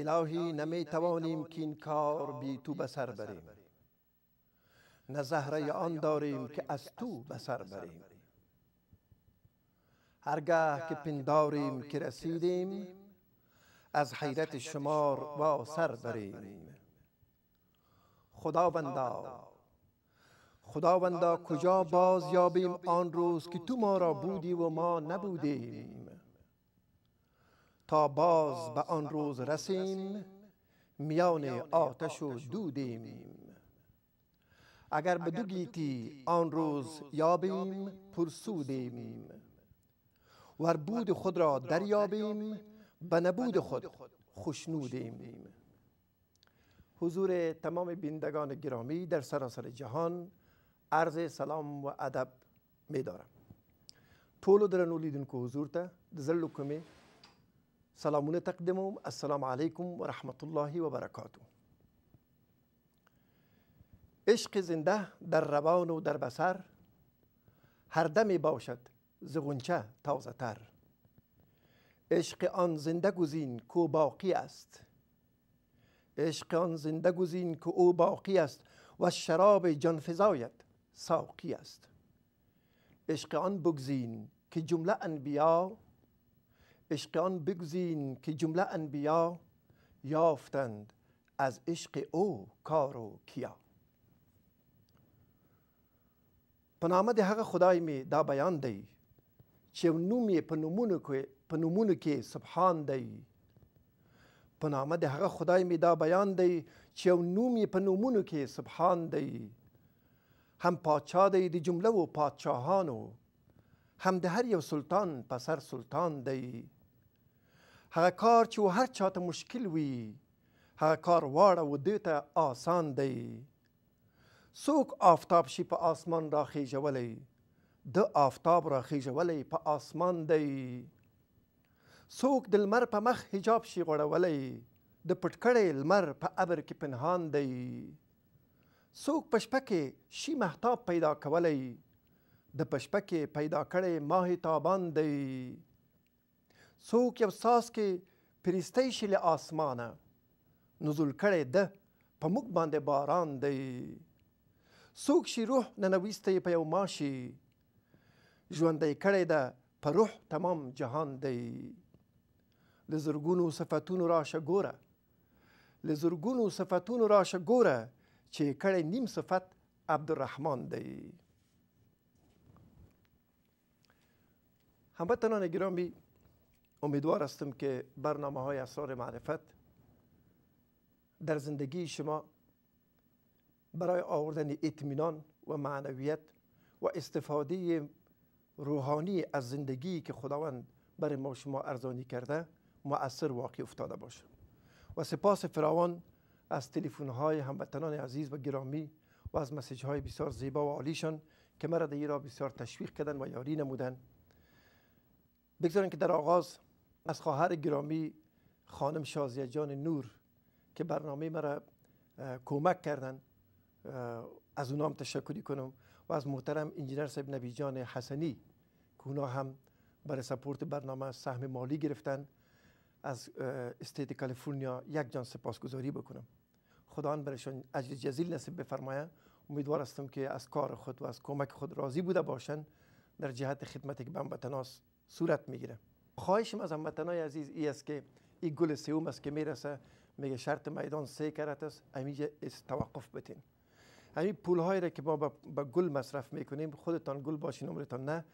الهی نمی توانیم که این کار بی تو بسر بریم نه زهره آن داریم که از تو بسر بریم هرگاه که پنداریم که رسیدیم از حیرت شمار با سر بریم خداوندا خداوندا کجا باز یابیم آن روز که تو ما را بودی و ما نبودیم تا باز به آن روز رسیم میان آتش و دودیم اگر به دو گیتی آن روز یابیم پرسودیم ور بود خود را دریابیم به نبود خود خوشنودیم حضور تمام بینندگان گرامی در سراسر جهان عرض سلام و ادب می دارم ټولو درنو که حضور ته سلامونه تقدموم، السلام علیکم و رحمت الله و برکاته عشق زنده در روان و در بسر هر دمی باشد زغنچه تازه تر عشق آن زنده گزین کو باقی است عشق آن زنده گزین که او باقی است و شراب جان فزایت ساقی است عشق آن بگزین که جمله انبیا عشق آن بگزین که جمله انبیا یافتند از عشق او کار و کیا په نامه د هغه خدای می دا بیان دی چې نوم یې په نومونو کې په نومونو کې سبحان دی په نامه د هغه خدای می دا بیان دی چې نوم یې په نومونو کې سبحان دی هم پاچا دی د جمله و پادشاهانو هم د هر یو سلطان په سر سلطان دی هغه کار چې هر چاته مشکل وي هغه کار واړه دې ته آسان دی څوک آفتاب شي په آسمان راخیژولی د آفتاب راخیژولی په آسمان دی څوک د لمر په مخ حجاب شي غوړولی د پټکړې لمر په ابر کې پنهان دی څوک په شپه کې شي محتاب پیدا کولی د په شپه کې پیدا کړی ماه تابان دی څوک یو ساس کې پریستی شي له آسمانه نزول کړی ده په موږ باندې باران دی څوک شي روح ننویستی په یو ماشي ژوندی کړی ده په روح تمام جهان دی له زرګونو صفتونو راشه ګوره له زرګونو صفتونو راشه ګوره چې کړی نیم صفت عبدالرحمن دی هموطنان گرامی امیدوار هستم که برنامه های اسرار معرفت در زندگی شما برای آوردن اطمینان و معنویت و استفاده روحانی از زندگی که خداوند برای ما شما ارزانی کرده مؤثر واقع افتاده باشه و سپاس فراوان از تلفن های هموطنان عزیز و گرامی و از مسیج های بسیار زیبا و عالیشان که مرا در را بسیار تشویق کردن و یاری نمودن بگذارین که در آغاز از خواهر گرامی خانم شازیه جان نور که برنامه مرا کمک کردن از اونام تشکری کنم و از محترم انجینر صاحب نبی جان حسنی که اونا هم برای سپورت برنامه سهم مالی گرفتن از استیت کالیفرنیا یک جان سپاسگزاری بکنم خدا برایشان اجر جزیل نصیب بفرمایه امیدوار هستم که از کار خود و از کمک خود راضی بوده باشن در جهت خدمتی که به صورت میگیره خواهشم از هموطنهای عزیز ای است که این گل سیوم است که میرسه میگه شرط میدان سه کرت است توقف بتین همین پول هایی را که ما به گل مصرف میکنیم خودتان گل باشین عمرتان نه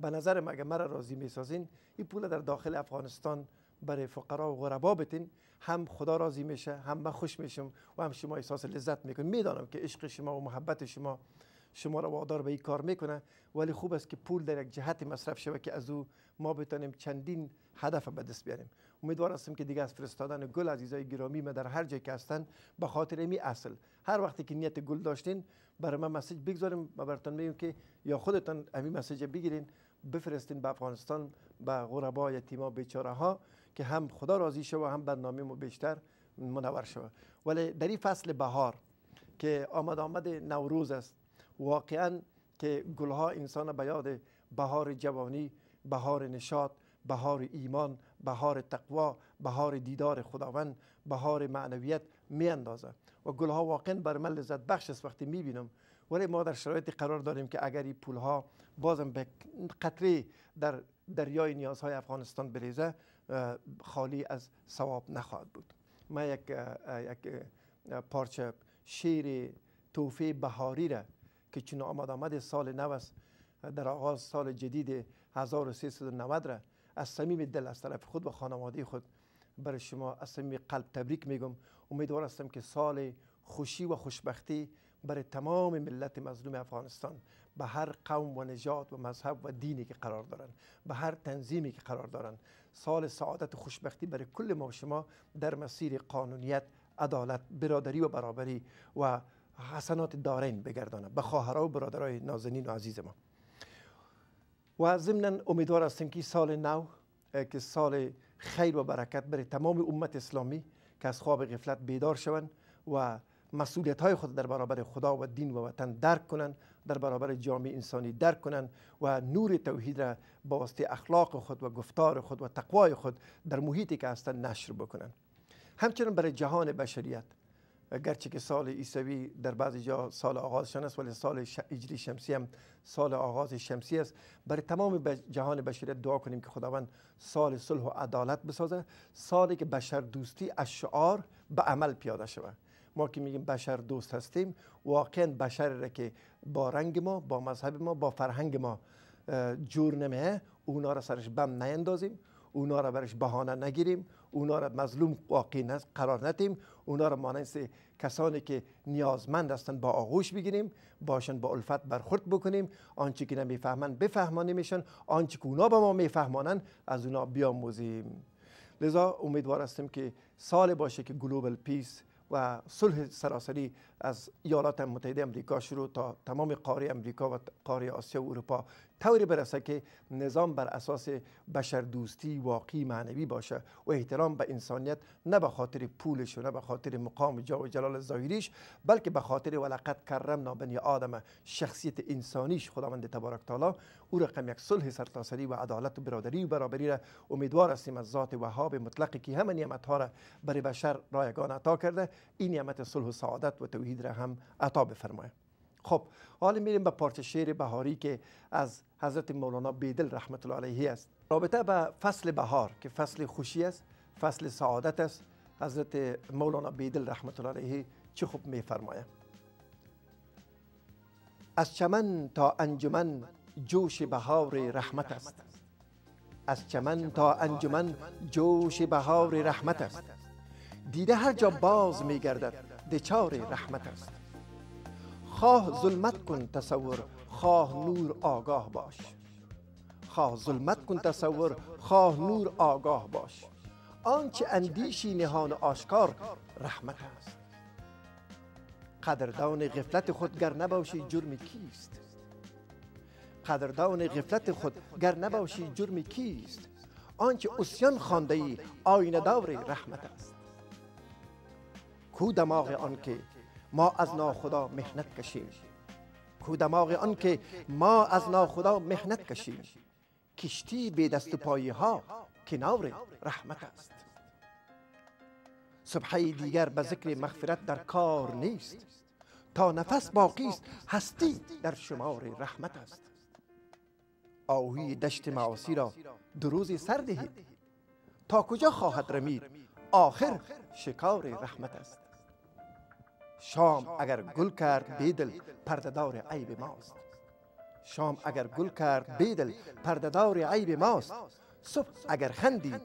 به نظر اگر مرا راضی میسازین این پول در داخل افغانستان برای فقرا و غربا بتین هم خدا راضی میشه هم من خوش میشم و هم شما احساس لذت میکنید میدانم که عشق شما و محبت شما شما را وادار به این کار میکنه ولی خوب است که پول در یک جهت مصرف شود که از او ما بتانیم چندین هدف به دست بیاریم امیدوار که دیگه از فرستادن گل عزیزای گرامی ما در هر جای که هستن به خاطر امی اصل هر وقتی که نیت گل داشتین برای ما مسیج بگذاریم ما براتون میگم که یا خودتان امی مسیج بگیرین بفرستین به افغانستان به غربا یتیما بیچاره ها که هم خدا راضی شوه هم برنامه ما بیشتر منور شوه ولی در این فصل بهار که آمد آمد نوروز است واقعا که گلها انسان به یاد بهار جوانی بهار نشاط بهار ایمان بهار تقوا بهار دیدار خداوند بهار معنویت میاندازه و گلها واقعا بر من لذت بخش است وقتی میبینم ولی ما در شرایطی قرار داریم که اگر این پولها بازم به قطره در دریای نیازهای افغانستان بریزه خالی از ثواب نخواهد بود من یک, یک پارچه شیر توفه بهاری را که چون آمد آمد سال نو است در آغاز سال جدید 1390 را از صمیم دل از طرف خود و خانواده خود برای شما از صمیم قلب تبریک میگم امیدوار هستم که سال خوشی و خوشبختی برای تمام ملت مظلوم افغانستان به هر قوم و نژاد و مذهب و دینی که قرار دارن به هر تنظیمی که قرار دارن سال سعادت و خوشبختی برای کل ما و شما در مسیر قانونیت عدالت برادری و برابری و حسنات دارین بگردانه به خواهرها و برادرای نازنین و عزیز ما و ضمنا امیدوار هستیم که سال نو که سال خیر و برکت برای تمام امت اسلامی که از خواب غفلت بیدار شوند و مسئولیت های خود در برابر خدا و دین و وطن درک کنند در برابر جامعه انسانی درک کنند و نور توحید را با واسطه اخلاق خود و گفتار خود و تقوای خود در محیطی که هستند نشر بکنند همچنین برای جهان بشریت گرچه که سال عیسوی در بعضی جا سال آغازشان است ولی سال اجری شمسی هم سال آغاز شمسی است برای تمام جهان بشریت دعا کنیم که خداوند سال صلح و عدالت بسازه سالی که بشر دوستی از شعار به عمل پیاده شود ما که میگیم بشر دوست هستیم واقعا بشر را که با رنگ ما با مذهب ما با فرهنگ ما جور نمیه اونا را سرش بم نیندازیم اونا را برش بهانه نگیریم اونا را مظلوم واقع قرار ندیم اونا را مانند کسانی که نیازمند هستند با آغوش بگیریم باشن با الفت برخورد بکنیم آنچه که نمیفهمند بفهمانیمشان آنچه که اونا به ما میفهمانند از اونا بیاموزیم لذا امیدوار هستیم که سال باشه که گلوبل پیس و صلح سراسری از ایالات متحده امریکا شروع تا تمام قاره امریکا و قاره آسیا و اروپا طوری برسه که نظام بر اساس بشردوستی واقعی معنوی باشه و احترام به انسانیت نه به خاطر پولش و نه به خاطر مقام جا و جلال ظاهریش بلکه به خاطر ولقد کرم نابنی آدم شخصیت انسانیش خداوند تبارک تعالی او رقم یک صلح سرتاسری و عدالت و برادری و برابری را امیدوار هستیم از ذات وهاب مطلقی که همه نعمت ها را برای بشر رایگان عطا کرده این نعمت صلح و سعادت و توحید را هم عطا بفرماید خب حالا میریم به پارچه شعر بهاری که از حضرت مولانا بیدل رحمت الله علیه است رابطه به فصل بهار که فصل خوشی است فصل سعادت است حضرت مولانا بیدل رحمت الله علیه چه خوب میفرماید از چمن تا انجمن جوش بهار رحمت است از چمن تا انجمن جوش بهار رحمت است دیده هر جا باز میگردد دچار رحمت است خواه ظلمت کن تصور خواه نور آگاه باش خواه ظلمت کن تصور خواه نور آگاه باش آنچه اندیشی نهان آشکار رحمت است قدردان غفلت خود گر نباشی جرم کیست قدردان غفلت خود گر نباشی جرم کیست آنچه اسیان خانده ای آینه دور رحمت است کو دماغ آنکه ما از ناخدا مهنت کشیم دماغ آن که ما از ناخدا مهنت کشیم کشتی به دست پایی ها کنار رحمت است صبحی دیگر به ذکر مغفرت در کار نیست تا نفس باقی است هستی در شمار رحمت است آهوی دشت معاصی را دو روز سر دهید تا کجا خواهد رمید آخر شکار رحمت است شام اگر گل کرد بیدل پردهدار عیب ماست شام اگر گل کرد بیدل پردهدار عیب ماست صبح اگر خندید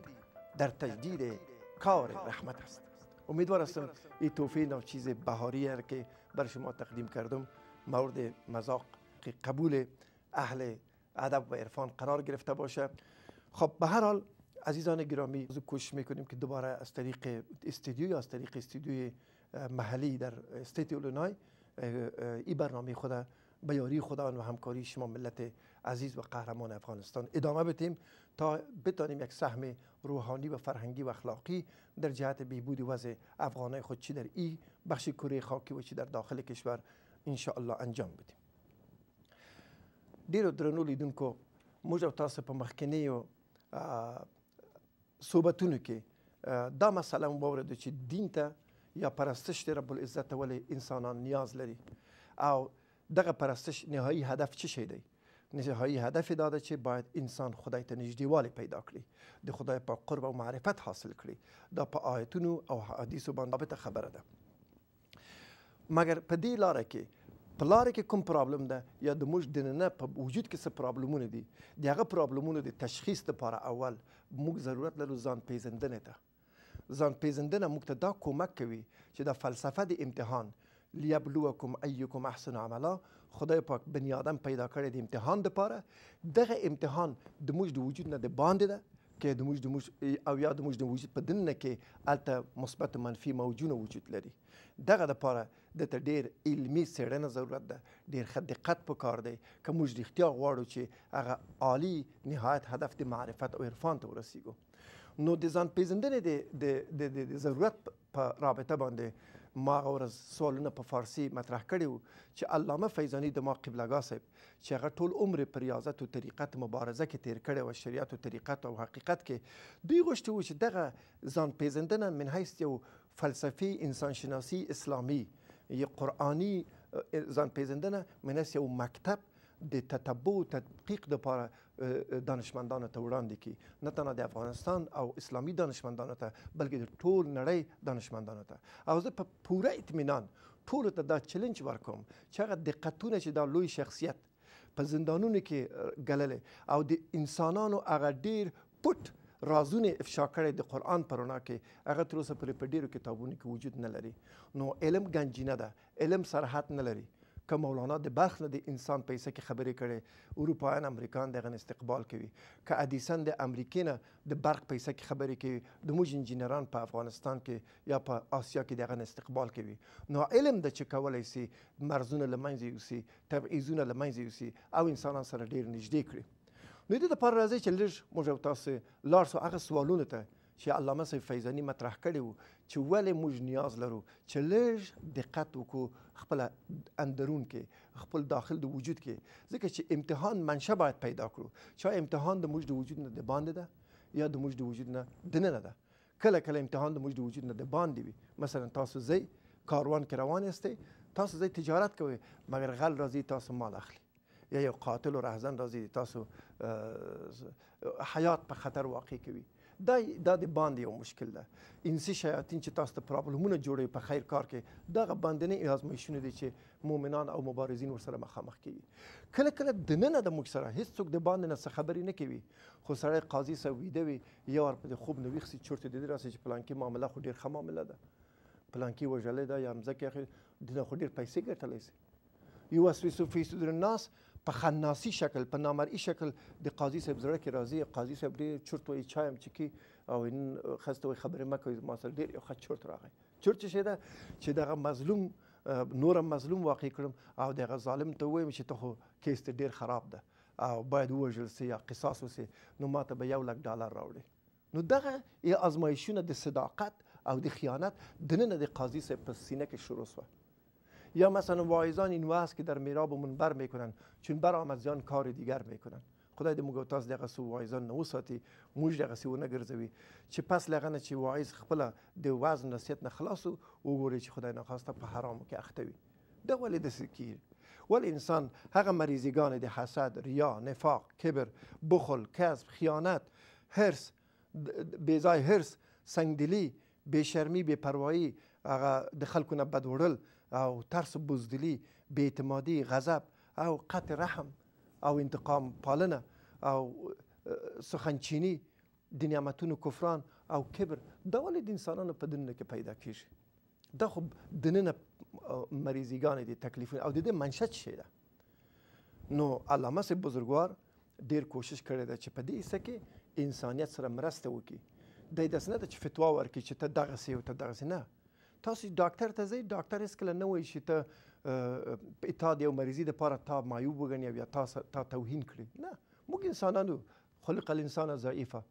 در تجدید کار رحمت است امیدوار هستم این نو چیز بهاری هر که بر شما تقدیم کردم مورد مذاق که قبول اهل ادب و عرفان قرار گرفته باشه خب به هر حال عزیزان گرامی کوشش میکنیم که دوباره از طریق استودیو یا از طریق استودیوی محلی در استیت اولینای این برنامه خود به یاری خداوند و همکاری شما ملت عزیز و قهرمان افغانستان ادامه بدیم تا بتانیم یک سهم روحانی و فرهنگی و اخلاقی در جهت بهبود وضع افغانای خود چی در ای بخش کره خاکی و چی در داخل کشور الله انجام بدیم ډیرو درنو لیدونکو موږ او تاسو په صحبتونو کې دا مسله مو چې دین ته یا پرستش دی رب العزت ول انسانان نیاز لري او دغه پرستش نهایی هدف چی شی دی نهایی هدف داده چې باید انسان خدای ته نږدېوالی پیدا کړي د خدای په قرب او معرفت حاصل کړي دا په آیتونو او حدیثو باندې رابطه خبره ده مګر په دې لاره کې په لاره کې کوم پرابلم ده یا د موږ دننه په وجود کې څه پرابلمونه دي د هغه پرابلمونو د تشخیص لپاره اول موږ ضرورت لرو ځان پیژندنې ته ځان پیژندنه موږ ته دا کومک کوي چې د فلسفه د امتحان لیبلوکم ایکم احسن عملا خدای پاک بنی آدم پیدا کړی د امتحان دپاره دغه امتحان د موږ د وجود نه د باندې ده کې د موږ د موږ او یا د موږ د وجود په دننه کې هلته مثبت منفي موجونه وجود لري دغه دپاره دته ډیر علمي څېړنه ضرورت ده ډیر ښه دقت پکار دی که موږ رښتیا غواړو چې هغه عالی نهایت هدف د معرفت او عرفان ته ورسیږو نو د ځان پیژندنې د د د ضرورت په رابطه باندې ما غوړز سوالونه په فارسی مطرح کړي چې علامه فیضانی د ما قبلګا صاحب چې هغه ټول عمر په ریاضت او طریقت مبارزه کې تیر کړي او شریعت او طریقت او حقیقت کې دوی غوښتي و چې دغه ځان پیژندنه من حیث یو فلسفي انسان شناسی اسلامي یا قرآنی ځان پیژندنه من حیث یو مکتب د تتبع او تدقیق لپاره دانشمندانو ته وړاندې کی نه تنها د افغانستان او اسلامي دانشمندانو ته بلکې د ټول نړۍ دانشمندانو ته او زه په پوره اطمینان ټولو ته دا چیلنج ورکوم چې هغه دقتونه چې دا لوی شخصیت په زندانونو کې ګللې او د انسانانو هغه ډیر پټ رازونه افشا کړي د قران پرونه کې هغه تر اوسه پرې په ډیرو کتابونو کې وجود نه لري نو علم گنجینه ده علم سرحد نه لري که مولانا د بلخ نه د انسان پیسې کې خبرې کړي اروپایان امریکایان دغه استقبال کوي که ادیسن د امریکې نه د برق پیسې کې خبرې کوي د موږ انجینران په افغانستان کې یا په آسیا کې دغه استقبال کوي نو علم د چې کولی سي مرزونه له منځه یوسي تبعیضونه له منځه یوسي او انسانان سره ډیر نږدې کړي نو د دې لپاره راځي چې لږ موږ تاسو لاړ سو هغه سوالونو ته چې علامه صاحب فیضانی مطرح کړی وو چې ولې موږ نیاز لرو چې لږ دقت وکړو خپل اندرون کې خپل داخل د وجود کې ځکه چې امتحان منشه باید پیدا کړو چا امتحان د موږ د وجود نه د باندې ده یا د موږ د وجود نه دننه ده کله کله امتحان د موږ د وجود نه د باندې وي مثلا تاسو زی کاروان کې روان یاستئ تاسو زی تجارت کوئ مګر غل راځي تاسو مال اخلي یا یو قاتل و رهزن راځي تاسو حیات په خطر واقع کوي دا دا د باندې یو مشکل ده انسی شیاطین چې تاسو ته پرابلمونه جوړي په خیر کار کې دغه باندنې آزمایښونه دي چې مؤمنان او مبارزین ورسره مخامخ کیږي کله کله د نن د موږ سره هیڅوک د باندې نه خبرې نه کوي خو سړی قاضي سره ویده وي یا ورپسې خوب نه ویښ سي چورته دي راسي چې پلانکی معامله خو ډیر ښه معامله ده پلانکی وژلې ده یا مزه کې اخر دنه خو ډیر پیسې ګټلې سي یوسوس في صدور الناس په خناسي شکل په نامرئی شکل د قاضي صاحب زړه کې راځي قاضي صاحب ډېر چرت وایي چایم چکی او نن خسته وایي خبرې مه کوئ ما سره ډېر یو ښه چرت راغی چرت څه شی ده چې دغه مظلوم نورم مظلوم واقع کړم او دغه ظالم ته ووایم چې ته خو کیس ډېر خراب ده او باید ووژل سي یا قصاص وسي نو ماته به یو لک ډالر راوړي نو دغه یې ازمایښونه د صداقت او د خیانت دننه د قاضي صاحب په سینه کې شروع سوه یا مثلا واعظان این وعظ که در میراب و منبر میکنن چون بر آمد کار دیگر میکنن خدای دې موږ تاسو دغه سو وایزان نه وساتي موږ دغه سو نه ګرځوي چې پس لغه نه چې وایز خپل د وزن نصیحت نه خلاص وګوري چې خدای نه خواسته په حرامو کې اخته وي دا ولې د سکیر ول انسان هغه مریضیگان د حسد ریا نفاق کبر بخل کسب خیانت هرس بیزای هرس سنگدلی بشرمی بپروایی هغه د خلکو نه بد وړل او ترس و بزدلی بیاعتمادی غضب او قطع رحم او انتقام پالنه او سخنچینی د نعمتونو کفران او کبر دا ولې د انسانانو په دننه کې پیدا کیږي دا خو دننه مریضیګان دي تکلیفونه او د دې منشأ څه ده نو علامه سي بزرګوار ډیر کوشش کړی دی چې په دې حصه کې انسانیت سره مرسته وکړي د دې نه چې فتوا ورکړي چې ته دغسې او ته دغسې نه تاسو ډاکټر ته ځئ ډاکټر هیڅ کله نه وایي چې ته تا د یو مریضي دپاره تا معیوب وګڼي او یا تا تا توهین کړي نه موږ انسانانو خلق الانسان ضعیفه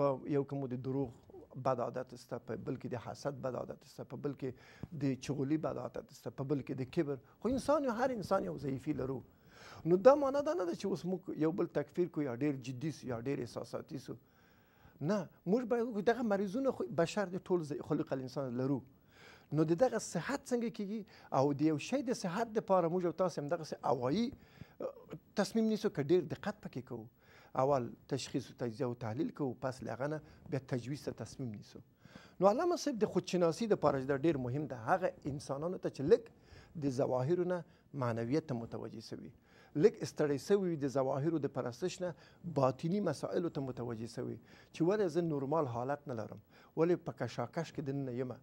په یو کومو د دروغ بد عادت است په بل کې د حسد بد عادت است په بل کې د چغلي بد عادت است په بل کې د کبر خو انسان یو هر انسان یو ضعیفي لرو نو دا معنا دا نه ده چې اوس موږ یو بل تکفیر کو یا ډیر جدي سو یا ډیر احساساتي سو نه موږ باید دغه مریضونه بشر د ټول خلق الانسان لرو نو د دغه صحت څنګه کیږي او د یو شی د صحت لپاره موږ او تاسو هم دغه اوایي تصمیم نیسو که ډیر دقت پکې کوو اول تشخیص او تجزیه او تحلیل کوو پس لغه نه بیا تجویز ته تصمیم نیسو نو علامه صاحب د خودشناسی د پاره ډیر مهم ده هغه انسانانو ته چې لږ د ظواهرونه معنویت ته متوجه سوي لږ ستړی سوي د ظواهرو د پرستش نه باطیني مسایلو ته متوجه سوي چې ولې زه نورمال حالت نه لرم ولې په کشاکش کې دننه یم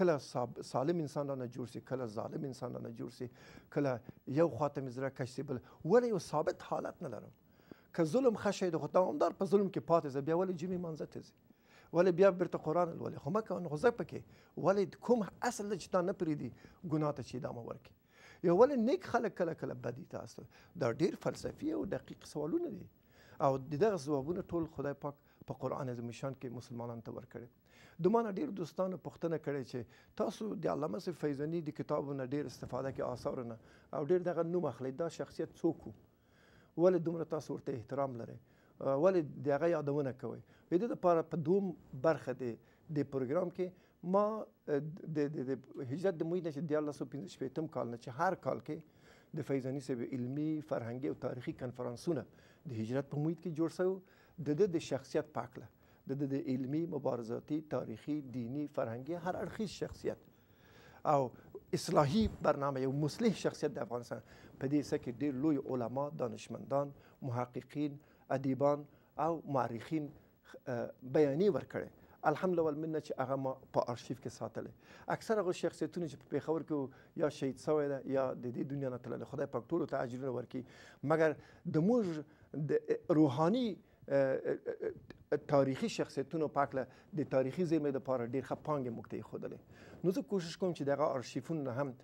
کله سالم انسان رانه جوړ سي کله ظالم انسان رانه جوړ سي کله یو خاطر مې زړه کش سي بل ولې یو ثابت حالت نه لرم که ظلم خشه د خو دوامدار په ظلم کې پاتې زه بیا ولې جمعې مانځه ته ځي ولې بیا بیرته قرآن لولې خو مه کوه نو خو زه پکې ولې کوم اصل چې تا نه پرېږدي ګناه ته چې ادامه ورکړي یو ول نیک خلک کله کله بدی تاسو دا ډیر فلسفي او دقیق سوالونه دي او دغه ځوابونه ټول خدای پاک په پا قران عظیم شان کې مسلمانانو ته ورکړي د مان ډیر دوستانو پوښتنه کړې چې تاسو د علامه سي فیضانی د کتابونو ډیر استفاده کې آثار نه او ډیر دغه نوم اخلي دا شخصیت څوک ول دومره تاسو ورته احترام لرئ ولې د هغه یادونه کوي د دې لپاره په دوم برخه دی د پروګرام کې ما د د هجرت د موي نه چې 1915 کال نه چې هر کال کې د فیضانی سیب علمی فرهنګي او تاریخي کنفرانسونه د هجرت په موید کې جوړ شو د د شخصیت پاکله د د علمی مبارزاتي تاریخي دینی فرهنګي هر اړخیز شخصیت او اصلاحی برنامه یو مصلح شخصیت د افغانستان په دې سکه ډېر لوی علما دانشمندان محققین ادیبان او مورخین بیانیه ورکړي الحمدلله والمنه چې هغه په آرشیف کې ساتلې اکثر هغه شخصیتونه چې په پیښور کې یا شهید شوی ده یا د دې دنیا نه تللی خدای پاک ټولو ته اجرونه ورکړي مګر د موږ د روحاني تاریخي شخصیتونو پاکله د تاریخي زیرمې د پاره ډیر ښه پانګې موږ ته ایښودلې نو زه کوشش کوم چې دغه آرشیفونه هم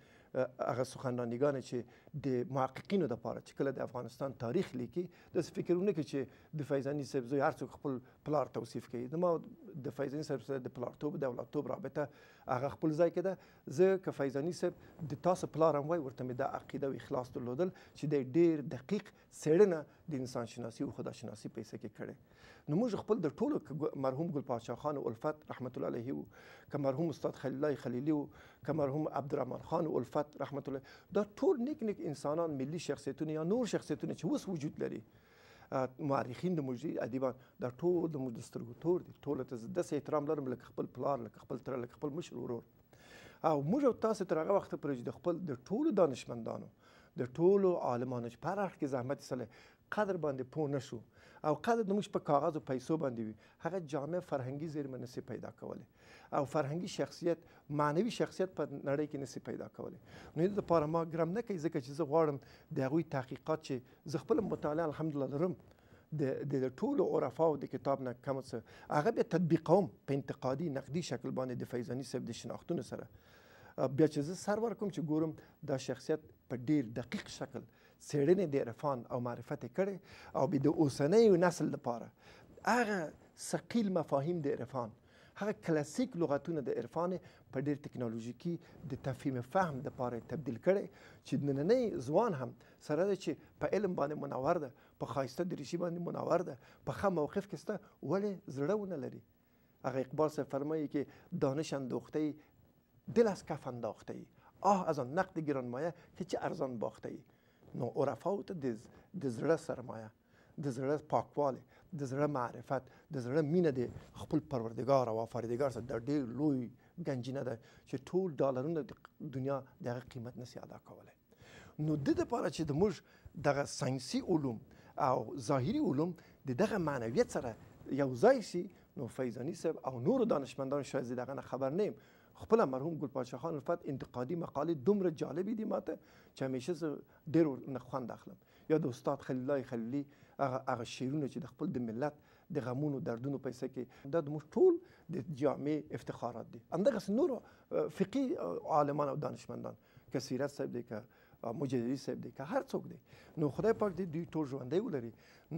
هغه سخنرانیګان چې د محققینو د پاره چې کله د افغانستان تاریخ لیکي د فکرونه کې چې د فیضانی صاحب زوی هر څوک خپل پلار توصیف کوي د ما د فیضانی صاحب سره د پلارتوب د اولادتوب رابطه هغه خپل ځای کې ده زه که فیضانی صاحب د تاسو پلار هم وای ورته مې د عقیده او اخلاص درلودل چې د ډیر دقیق څېړنه د انسان شناسي او خدا شناسي پیسې کې کړي نو موږ خپل د ټولو مرحوم ګل پاچا خان الفت رحمت الله علیه وو که مرحوم استاد خلیل الله خلیلی وو که مرحوم عبدالرحمن خان الفت رحمت الله دا ټول نیک نیک انسانان ملي شخصیتونه یا نور شخصیتونه چې اوس وجود لري مورخین د موجودي ادیبان دا ټول د موږ د سترګو تور دي ټول ته داسې احترام لرم لکه خپل پلار لکه خپل تره لکه خپل مشر ورور او موږ تاسو تر هغه وخته پورې د خپل د ټولو دانشمندانو د ټولو عالمانو چې په هر کې زحمت سره قدر باندې پوه نه شو او قدر د موږ په کاغذ او پیسو باندې وي هغه جامع فرهنګي زیرمه نسی پیدا کولې او فرهنګي شخصیت معنوي شخصیت په نړۍ کې نسی پیدا کولې نو د لپاره ما ګرم نه کوي ځکه چې زه غواړم د هغوی تحقیقات چې زه خپل مطالعه الحمدلله لرم د د ټولو عرفاو د کتاب نه کم څه هغه بیا تطبیقوم په انتقادي نقدي شکل باندې د فیضانی صاحب د شناختونو سره بیا چې زه سر ورکوم چې ګورم دا شخصیت په ډیر دقیق شکل څېړنې د عرفان او معرفت کړي او د اوسنۍ نسل لپاره هغه ثقیل مفاهیم د عرفان هغه کلاسیک لغتونه د عرفان په ډېر ټکنالوژیکي د تفهیم فهم د پاره تبدیل کړي چې نننۍ ځوان هم سره ده چې په علم باندې منور ده په خایسته دریشي باندې منور ده په ښه موقف کې سته ولې زړه ونه لري هغه اقبال صاحب فرمایي کې دانش اندوخته دل از کف انداخته ای آه از آن نقد گرانمایه که چه ارزان باخته ای نو عرفاو ته د زړه سرمایه د زړه پاکوالی د زړه معرفت د زړه مینه د خپل پروردگار او آفریدګار سره د ډېر لوی گنجینه ده چې ټول ډالرونه د دنیا د هغه قیمت نسی ادا کولی نو د لپاره چې د موږ دغه ساینسي علوم او ظاهري علوم د دغه معنویت سره یو ځای سي نو فیضانی صاحب او نور دانشمندان شاید دغه خبر نیم خپل مرحوم ګل پاشا خان رفعت انتقادي مقالې دومره جالبې دي ماته چې همیشه زه ډېر ورنه خوند اخلم یا د استاد خلیل الله خلیلي هغه هغه شعرونه چې د خپل د ملت د غمونو دردونو پیسې کې دا زموږ ټول د جامع افتخارات دي همدغسې نورو فقي عالمان او دانشمندان که سیرت صاحب دی که مجددي صاحب دی که هر څوک دی نو خدای پاک دې دوی ټول ژوندی ولري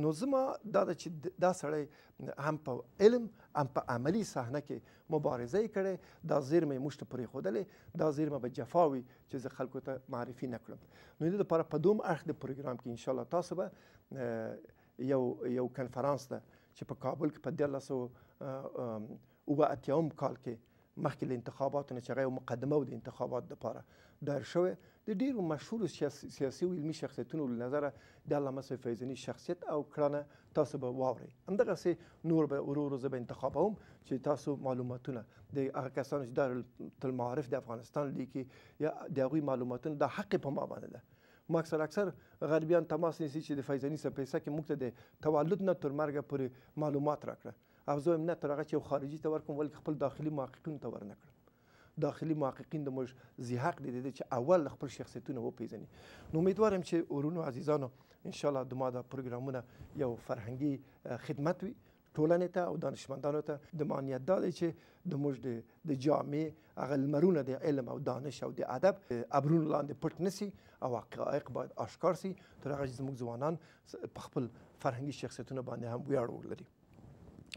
نو زما دا ده چې دا سړی هم په علم هم په عملی صحنه کې مبارزه یې کړې دا زیرمه یې موږ ته پرېښودلې دا زیرمه به جفا وي چې زه خلکو ته معرفي نه کړم نو دې دپاره په دوم اړخ د پروګرام کې انشاءالله تاسو به یو یو کنفرانس ده چې په کابل کې په دیارلس سوه اوه اتیاوم کال کې مخکې له انتخاباتو نه چې هغه یو مقدمه و د انتخابات دپاره دایر شوی د ډیرو مشهورو سیاسي او علمي شخصیتونو له نظره د علامه صاحب فیضاني شخصیت او کړنه تاسو به واورئ همدغسې نور به ورو ورو زه به انتخابوم چې تاسو معلوماتونه د هغه کسانو چې دارالمعارف د افغانستان لیکي یا د هغوی معلوماتونه دا حق په ما باندې ده ما اکثر اکثر غربیان تماس نیسي چې د فیضاني صاحب پیسه کې موږ ته د تولد نه تر مرګه پورې معلومات راکړه او زه وایم نه تر هغه چې یو خارجي ته ورکړم ولې خپل داخلي محققینو ته ور نه کړم داخلي محققین د موږ زی حق دی چې اول خپل شخصیتونه وپیژني نو امیدوارم چې ورونو عزیزانو ان شاء الله د ما د پروګرامونه یو فرهنګي خدمت وي ټولنې ته او دانشمندانو ته د مانیت دا دی چې د موږ د جامعې هغه لمرونه د علم او دانش او د ادب ابرون لاندې پټ نسی او حقایق باید آشکار سي تر هغه چې زموږ ځوانان په خپل فرهنګي شخصیتونه باندې هم ویاړ ولري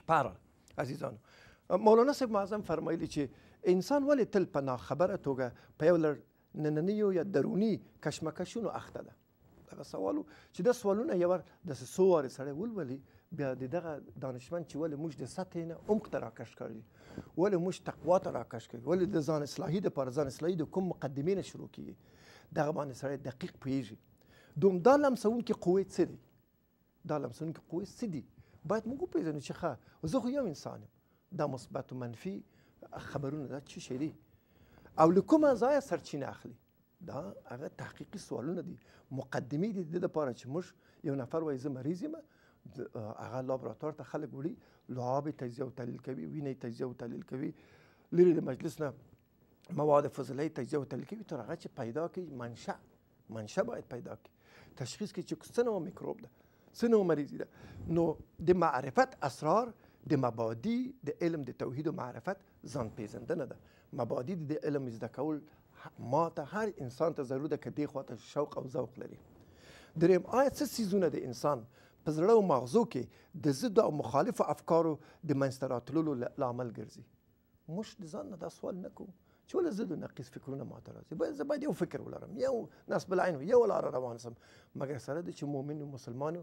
پارا عزیزانو مولانا صاحب معظم فرمایلی چې انسان ولې تل په ناخبره توګه په یو لړ نننیو یا دروني کشمکشونو اخته ده دغه سوالو چې دا سوالونه یو داسې څو وارې سړی ولولي بیا د دغه دانشمند چې ولې موږ د سطحې نه عمق ته راکش کوي ولې موږ تقوا ته راکش کوي ولې د ځان اصلاحي دپاره ځان اصلاحي د کوم مقدمې نه شروع کیږي دغه باندې سړی دقیق پوهیږي دوم دا لمسونکي قوې څه دی دا لمسونکي قوې څه دي باید موږ وپېژنو چې ښه زه خو یو انسان یم دا مثبت و منفي خبرونه دا څه شی دي او له کومه ځایه سرچینه اخلي دا هغه تحقیقي سوالونه دي مقدمې دي د دې لپاره چې موږ یو نفر وایي زه مریض یم هغه لابراتوار ته خلک وړي لعاب یې تجزیه او تحلیل کوي وینه یې تجزیه او تحلیل کوي لرې د مجلس نه مواد فضلي تجزیه او تحلیل کوي تر هغه چې پیدا کړي منشأ منشأ باید پیدا کړي تشخیص کړي چې څه نوع میکروب ده سنه و مریضیده نو د معرفت اسرار د مبادی د علم د توحید او معرفت ځان پیژندنه ده مبادی د علم زده کول ما ته هر انسان ته ضرور ده که دې خواته شوق او ذوق لري دریم آیا څه سیزونه د انسان په زړه او مغزو کې د ضد او مخالفو افکارو د منځته راتللو لامل ګرځي موږ د ځان نه دا سوال نه کوو چې ولې زه د نقیص فکرونه ماته راځي باید زه باید یو فکر ولرم یو نصب العین یو لاره روان سم مګر سره د چې مؤمن مسلمان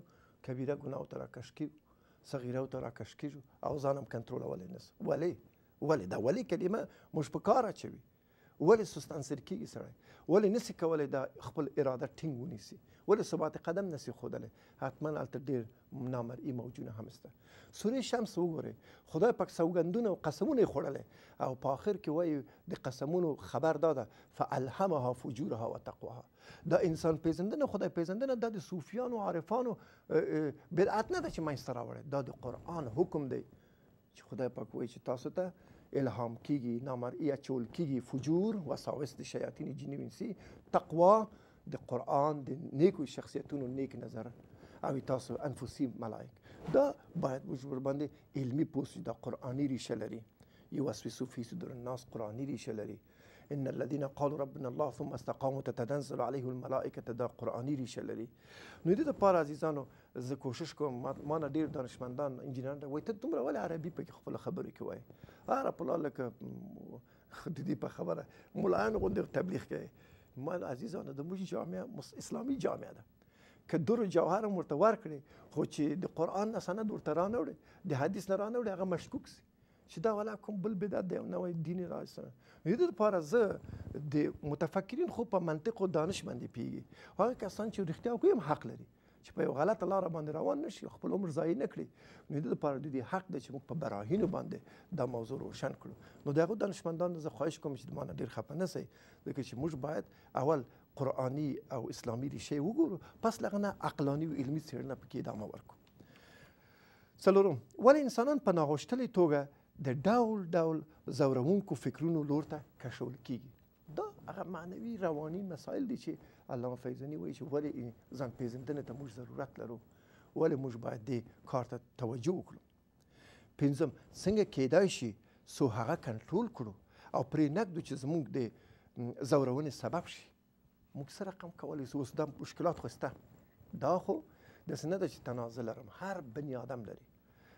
کبیره ګناه ته راکش کیږو صغیره ته راکش کیږو او ځان هم کنټرولولی نسم ولې ولې دا ولې کلمه موږ په کار اچوي ولې سستانسر کیږي سړی ولې نسی کولی دا خپل اراده ټینګ ونیسي ولې ثبات قدم نسی ښودلی حتما هلته ډېر نامرئي موجونه هم شته سورې شمس وګورئ خدای پاک سوګندونه او قسمونه یې خوړلی او په آخر کې وایي د قسمونو خبر دا ده فالهمها فجورها وتقواها دا انسان پیژندنه خدای پیژندنه دا د صوفیانو عارفانو بدعت نه ده چې منځته راوړی دا د قرآن حکم دی چې خدای پاک وایي چې تاسو ته تا الهام کیږي نامرئیه چول کیږي فجور وساوس د شیاطین جنی وینسي تقوا د قران د نیکو شخصیتونو نیک نظر او تاسو انفسي ملائک دا باید مجبور باندې علمی پوسټ د قرآنی ریشه لري یو وسوسه فی صدور الناس قرآنی ریشه لري ان الذين قالوا ربنا الله ثم استقاموا تتنزل عليه الملائکه دا قرآنی ریشه لري نو دې د پاره عزیزانو زه کوشش کوم ما نه ډیر دانشمندان انجینران وایي ته دومره ولې عربي په خپل خبرو کې وایي عرب الله لکه د دې په خبره ملایان غوندې تبلیغ کوي ما عزیزانو د موږ جامعه اسلامي جامعه ده که دور جوهر مرتور کړي خو چې د قران نه سند ورته رانه وړي د حدیث نه رانه وړي هغه مشکوک سي چې دا ولا کوم بل بدعت دی او نوې دیني راځي د دې لپاره زه د متفکرین خو په منطق او دانش باندې پیږي هغه کسان چې رښتیا کوي هم حق لري چې په یو غلطه لار باندې روان نشي خپل عمر ضایع نه کړي نو د دې لپاره د دې حق د چې موږ په براهینو باندې دا موضوع روشن کړو نو دغه دانشمندان زه خواهش کوم چې د مانه ډیر خپه نه سي ځکه چې موږ باید اول قرآنی او اسلامي ریشه وګورو پس لغه نه عقلاني او علمي څېړنه پکې ادامه ورکړو څلورم ولې انسانان په ناغوښتلې توګه د ډول ډول زورونکو فکرونو لور ته کشول کیږي دا هغه معنوي رواني مسایل دي چې علامه فیضاني وایي چې ولې ځان پیژندنې ته موږ ضرورت لرو ولې موږ باید دې کار ته توجه وکړو پنځم څنګه کیدای شي سو هغه کنټرول کړو او پرې نږدو چې زموږ د زورونې سبب شي موږ سره رقم کولی سو اوس دا مشکلات خو دا خو داسې نه ده چې تنازع لرم هر بني آدم لري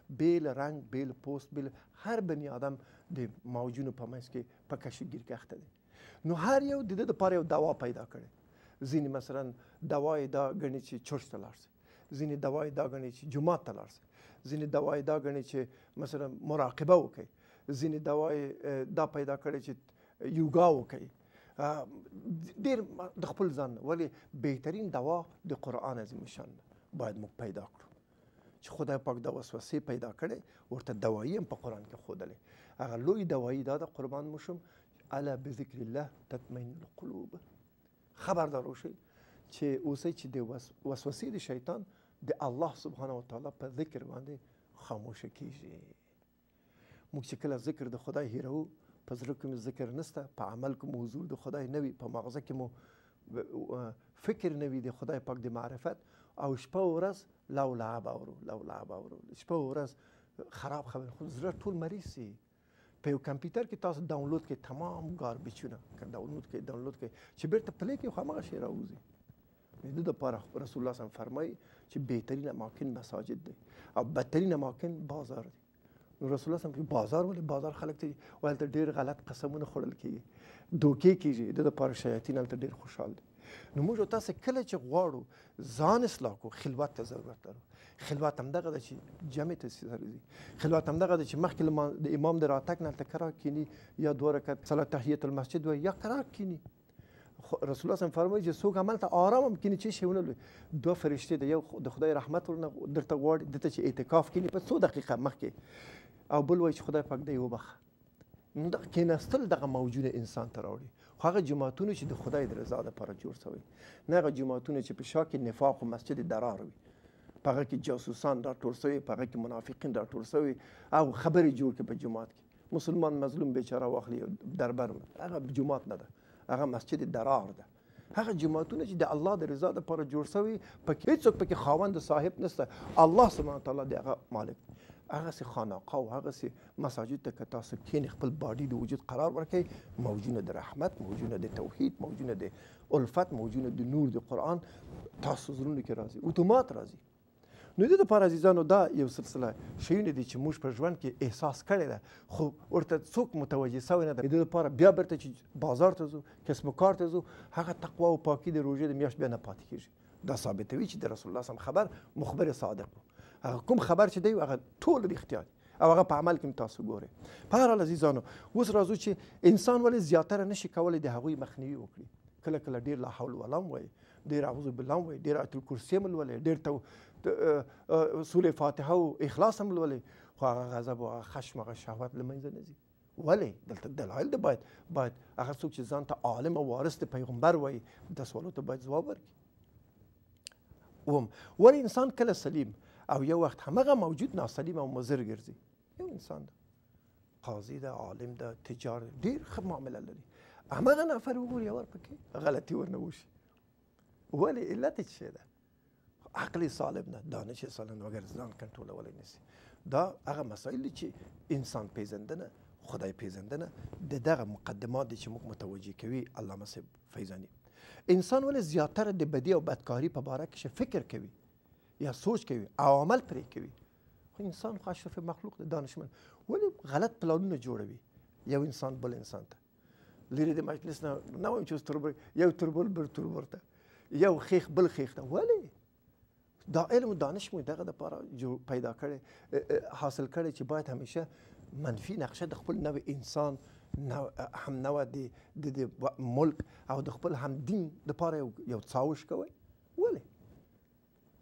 بیل رنگ بیل پوست بیل هر بنی آدم د موجونو په منځ کې په کشو گیر کښته دی نو هر یو د ده دپاره یو دوا پیدا کړی ځینې مثلا دوا یې دا ګڼي چې چرچ ته لاړ شي ځینې دوا یې دا ګڼي چې جومات ته لاړ شي ځینې دوا یې دا ګڼي چې مثلا مراقبه وکړي ځینې دوا یې دا پیدا کړی چې یوګا وکړي ډېر د خپل ځان ولې بهترین دوا د قرآن عظیم شان باید موږ پیدا کړو چې خدای پاک د وسوسې پیدا کړي ورته دوایي هم په قرآن کې ښودلې هغه لوی دوایي دا د قربان مو شم الا بذکر الله تطمئن القلوب خبردار اوسئ چې اوسئ چې د وسوسې د شیطان د الله سبحانه وتعالی په ذکر باندې خاموشه کیږي موږ چې کله ذکر د خدای هیرو په زړه کې ذکر نسته په عمل کې حضور د خدای نه وي په مغزه کې مو فکر نه وي د خدای پاک د معرفت او شپه ورځ لو لعب اورو لو لعب اورو شپه ورځ خراب خبر خو زړه ټول مریض سي په یو کمپیوټر کې تاسو ډاونلوډ کې تمام ګاربچونه ډاونلوډ کې ډاونلوډ کې چې بیرته پلی کې خو هغه شی راوځي د لپاره رسول الله صلی فرمای چې بهترین اماکن مساجد دی او بدترین اماکن بازار دی نو رسول الله صلی بازار ولې بازار خلک ته ولته ډیر غلط قسمونه خوړل کیږي دوکې کیږي د لپاره شیاطین ولته ډیر خوشاله نو موږ تاسو کله چې غواړو ځان اصلاح کو خلوت ته ضرورت لرو خلوت هم دغه چې جمع ته سرځي خلوت هم دغه چې مخکې د امام د راتک نه تکرار کینی یا دوه رکعت صلاه تحیه المسجد و یا قرار کینی رسول الله فرمایي چې څوک عمل ته آرام هم کینی چې شیونه لوي دوه فرشته د یو د خدای رحمت ورنه درته غواړي دته چې اعتکاف کینی په څو دقیقه مخکې او بل وایي چې خدای پاک دی وبخ دغه کیناستل دغه موجوده انسان ته راوړي خو هغه جماعتونه چې د خدای د رضا لپاره جوړ شوی نه هغه جماعتونه چې په شا کې نفاق او مسجد درار وي په هغه کې جاسوسان راټول شوي په هغه کې منافقین راټول شوي او خبرې جوړ کړي په جماعت کې مسلمان مظلوم بیچاره واخلي دربر هغه جماعت نه ده هغه مسجد درار ده هغه جماعتونه چې د الله د رضا لپاره جوړ شوي پکې هیڅوک پکې خاوند صاحب نشته الله سبحانه تعالی دی هغه مالک هغه سي خانقاه او هغه سي مساجد ته که تاسو کین خپل باډي د وجود قرار ورکړي موجونه د رحمت موجونه د توحید موجونه د الفت موجونه د نور د قران تاسو زرونه کې راځي اتومات راځي نو د لپاره عزیزانو دا یو سلسله شیونه دي چې موږ په ژوند کې احساس کړی ده خو ورته څوک متوجه سوی نه ده د لپاره بیا برته چې بازار ته ځو کسب کار ته ځو هغه تقوا او پاکي د روژې د میاشت بیا نه پاتې کیږي دا ثابتوي چې د رسول الله صم خبر مخبر صادق و هغه کوم خبر چې دی هغه ټول رښتیا دی او هغه په عمل کې تاسو ګورئ په هر حال عزیزانو اوس راځو چې انسان ولې زیاتره نشي کولی د هغوی مخنیوي وکړي کله کله ډیر لا حول ولا وایي ډیر اعوذ بالله وایي ډیر ایت الکرسي هم لولي ډیر تو سورې فاتحه او اخلاص هم لولي خو هغه غضب او خشم او شهوت له منځه نه ځي ولې دلته دلایل دی باید باید هغه څوک چې ځان ته عالم او وارث د پیغمبر وایي د سوالو ته باید ځواب ورکړي اوم ولې انسان کله سلیم او یو وخت همغه موجود ناسلیم او مضر ګرځي یو انسان ده قاضي ده عالم ده تجار ډیر ښه معامله لري همغه نفر وګوري ور پکې غلطي ورنه وشي ولې علت څه ده عقل سالم نه دانش سالم وګر ځان کنټرولولی نسی دا هغه مسایل چې انسان پیژندنه خدای پیژندنه د دغه مقدمات چې موږ متوجه کوي علامه صاحب فیضانی انسان ولې زیاتره د بدی او بدکاری په باره کې فکر کوي یا سوچ کوي او عمل پرې کوي خو انسان خو اشرف مخلوق دی دانشمن ولې غلط پلانونه جوړوي یو انسان بل انسان ته لري د مجلس نه نه وایم چې تربر یو تربل بر تربر ته یو خیخ بل خیخ ته ولې دا علم او دانش مو دغه د پاره جوړ پیدا کړي حاصل کړي چې باید همیشه منفي نقشه د خپل نوې انسان نو هم نو د د ملک او د خپل هم دین د پاره یو څاوش کوي ولې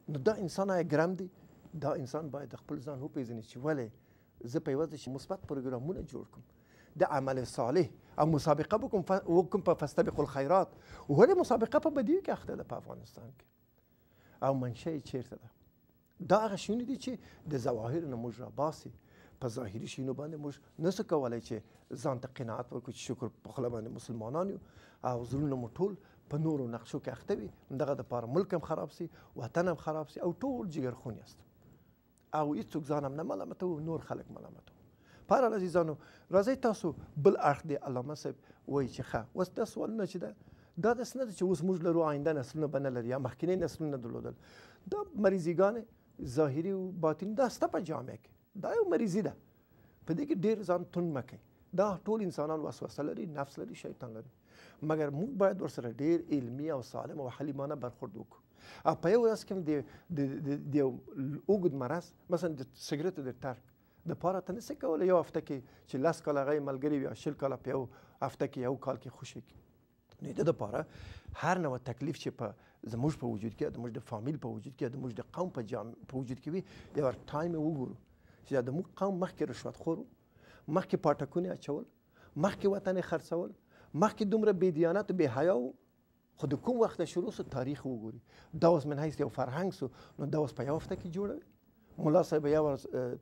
نو دا انسان آیا ګرم دی دا انسان باید خپل ځان وپېژني چې ولې زه په یوازې چې مثبت پروګرامونه جوړ کړم د عمل صالح او مسابقه وکم وکم په فاستبقوا الخيرات ولې مسابقه په بدیو کې اخته ده په افغانستان کې او منشأ چیرته ده دا هغه شونې دي چې د ظواهر نه موږ راباسي په ظاهري شینو باندې موږ نسو کولی چې ځان ته قناعت ورکړو چې شکر په خوله باندې مسلمانان یو او زړونه مو ټول په نورو نقشو کې اخته وي دغه د پاره ملک هم خراب سي وطن هم خراب سي او ټول جګرخون یاست او هیڅوک ځان هم نه ملامتو نور خلک ملامتو پاره عزیزانو راځي تاسو بل اړخ دی علامه صاحب وایي چې ښه اوس دا سوال نه چې ده دا داس نه چې اوس موږ لرو آینده نسلونه به نه لري یا مخکینی نسلونه درلودل دا مریضیګانې ظاهري او باطني دا ستا په جامع کې دا یو مریضي ده په دې کې ډېر ځان تون مه دا ټول انسانان وسوسه لري نفس لري شیطان لري مګر موږ باید ورسره ډیر علمی او سالم او حلیمانه برخورد وکړو او په یو ورځ کې د د یو اوږد مرض مثلا د سګریټو د ترک د پاره ته نسې کولی یو هفته کې چې لس کاله هغه ملګري وي او شل کاله په یو هفته کې یو کال کې خوشې کړي نو د دپاره هر نوع تکلیف چې په زموږ په وجود کې زموږ د فامیل په وجود کې زموږ د قوم په جام په وجود کې وي یو ټایم وګورو چې زموږ قوم مخکې رشوت خور مخکې پاټکونه اچول مخکې وطن خرڅول مخکې دومره بی دیانت او بی حیا و خو د کوم وخت شروع سو تاریخ وګوري دا اوس من حیث یو فرهنګ سو نو دا اوس په یو هفته کې جوړوي ملا صاحب یو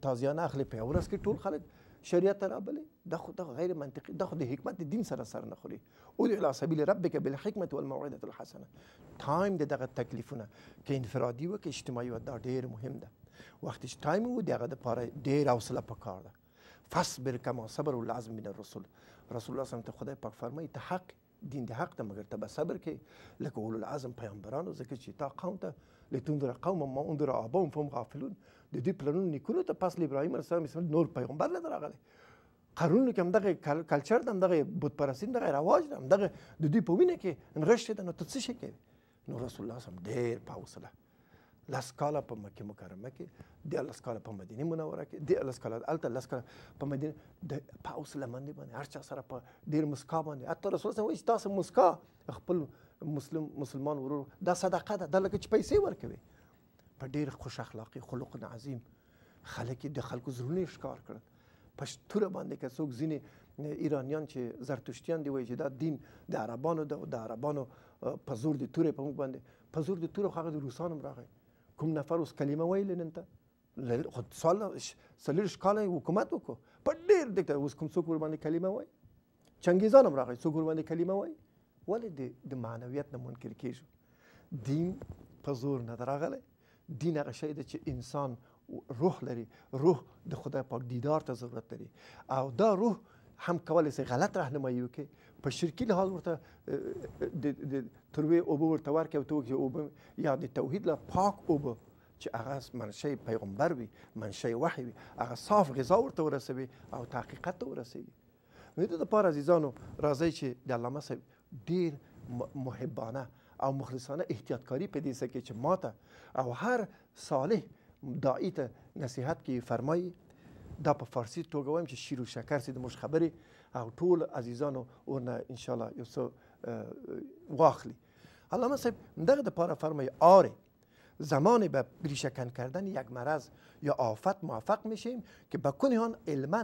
تازیانه اخلي په یو ورځ کې ټول خلک شریعت ته رابلې دا خو دا غیر منطقي دا خو د حکمت د دین سره سر نه خوري ادعو الى سبیل ربک بالحکمت والموعظه الحسنه ټایم د دغه تکلیفونه کې انفرادي و کې اجتماعي و دا ډیر مهم ده وخت چې ټایم و دغه د پاره ډیر حوصله پکار ده فصبر کما صبر العزم من الرسل رسول الله صلی ته خدای پاک فرمایي ته حق دین د حق ته مګر ته به صبر کې لکه اولو العزم پیغمبرانو ځکه چې تا قوم ته لتنذر قوما ما انذر آباهم فهم غافلون د دې پلانونو نیکونو ته پس ابراهیم علیه السلام نور پیغمبر نه راغلی قرون کې همدغه کلچر د همدغه بت پرستی دغه رواج د همدغه د دوی په وینه کې نغښتې ده نو ته څه شي کوې نو رسول الله صلی الله علیه وسلم ډېر په حوصله لس کاله په مکه مکرمه کې د لس کاله په مدینه منوره کې د لس کاله الته لس کاله په مدینه د پاوس لمنې باندې هر چا سره په ډیر مسکا باندې حتی رسول الله وایي تاسو مسکا خپل مسلم مسلمان ورور دا صدقه ده دا لکه چې پیسې ورکوي په ډیر خوش اخلاقی خلق عظیم خلک د خلکو زړونه ښکار کړل پښتوره باندې که څوک ځینې ایرانیان چې زرتشتیان دی وایي چې دا دین د عربانو ده او د عربانو په زور د تورې په موږ باندې په زور د تورو هغه د روسانو راغی کوم نفر اوس کلمه ویلې نن ته خو څلېرویشت کاله یې حکومت وکړو په ډېر دقت اوس کوم څوک ورباندې کلمه وایي چنګیزان هم راغی څوک ورباندې کلمه وایي ولې د معنویت نه منکر کیږو دین په زور نه راغلی دین هغه شی دی چې انسان روح لري روح د خدای پاک دیدار ته ضرورت لري او دا روح هم کولی سي غلط راهنمایي وکړي په شرکی لحاظ ورته د تروې اوبه ورته ورکړي او ته وکړي اوبه یا د توحید له پاک اوبه چې هغه منشأ پیغمبر وي منشأ وحی وي هغه صاف غذا ورته ورسوي او تحقیقت ته ورسوي نو د پاره عزیزانو راځئ چې د علامه صاحب ډیر محبانه او مخلصانه احتیاطکاری په دې سکه چې ماته او هر صالح داعی ته نصیحت کې فرمایي دا په فارسی توګه وایم چې شیر و شکر سي د مش خبرې او ټول عزیزانو ورنه ان شاء الله یو څه واخلي علامه صاحب دغه د پاره فرمای آره زمانی به بریشکن کردن یک مرض یا آفت موفق میشیم که به کنه آن علما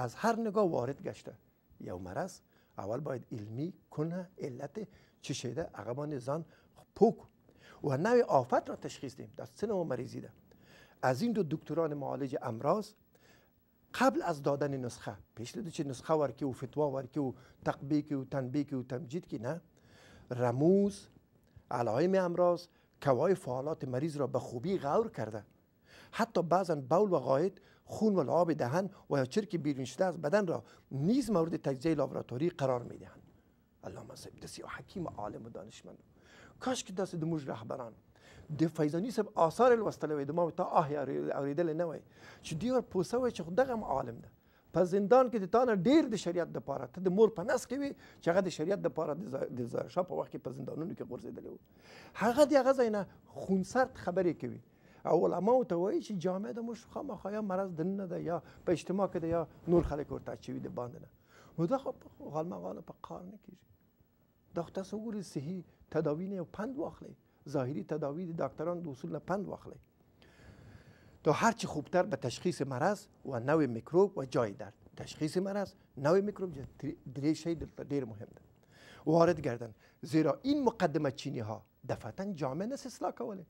از هر نگاه وارد گشته یا مرض اول باید علمی کنه علت چی شده عقبان زن پوک و نوع آفت را تشخیص دیم در سن مریضی ده از این دو دکتران معالج امراض قبل از دادن نسخه پیش چه نسخه ورکی و فتوا ورکی و تقبیه و تنبیه و تمجید کی نه رموز علائم امراض کوای فعالات مریض را به خوبی غور کرده حتی بعضا بول و غایت خون و لعاب دهن و یا چرک بیرون شده از بدن را نیز مورد تجزیه لابراتوری قرار میدهن اللهم صل و حکیم عالم و دانشمند کاش که دست دموج رهبران د فیضانی صاحب آثار لوستلې وای د ما ته آه اوریدل نه وای چې دی ور پوسه وای چې دغه عالم ده په زندان کې د تانه ډیر د شریعت د پاره ته د مور په نس کې وي چې هغه د شریعت د پاره د ظاهر شاه په وخت کې په زندانونو کې غورځېدلی و هغه د هغه ځای نه خونسرد خبرې کوي او علما ته وایي چې جامعه د موږ خامخا یا مرض دننه ده یا په اجتماع کې ده یا نور خلک ورته اچوي د باندې نه نو دا خو غالمغاله په کار نه کېږي دا خو تاسو وګورئ صحي تداوی نه یو پند واخلئ ظاهری تداوی دکتران دو اصول نه پند واخلئ تا هرچی خوبتر به تشخیص مرض و نوع میکروب و جای درد تشخیص مرض نوع میکروب دری دیر دلته ډیر مهم ده وارد گردن زیرا این مقدمه چینی ها دفتن جامعه نس اصلاح کوله